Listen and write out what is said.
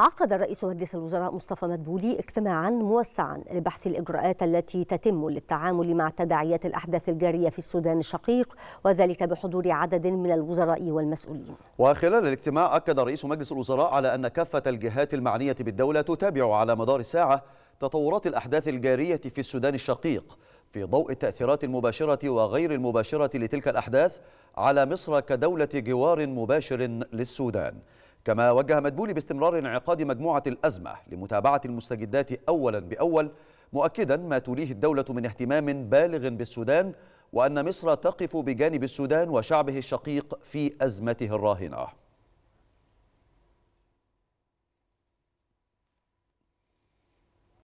عقد رئيس مجلس الوزراء مصطفى مدبولي اجتماعا موسعا لبحث الإجراءات التي تتم للتعامل مع تداعيات الأحداث الجارية في السودان الشقيق وذلك بحضور عدد من الوزراء والمسؤولين وخلال الاجتماع أكد رئيس مجلس الوزراء على أن كافة الجهات المعنية بالدولة تتابع على مدار الساعة تطورات الأحداث الجارية في السودان الشقيق في ضوء التأثيرات المباشرة وغير المباشرة لتلك الأحداث على مصر كدولة جوار مباشر للسودان كما وجه مدبولي باستمرار انعقاد مجموعة الأزمة لمتابعة المستجدات أولا بأول مؤكدا ما توليه الدولة من اهتمام بالغ بالسودان وأن مصر تقف بجانب السودان وشعبه الشقيق في أزمته الراهنة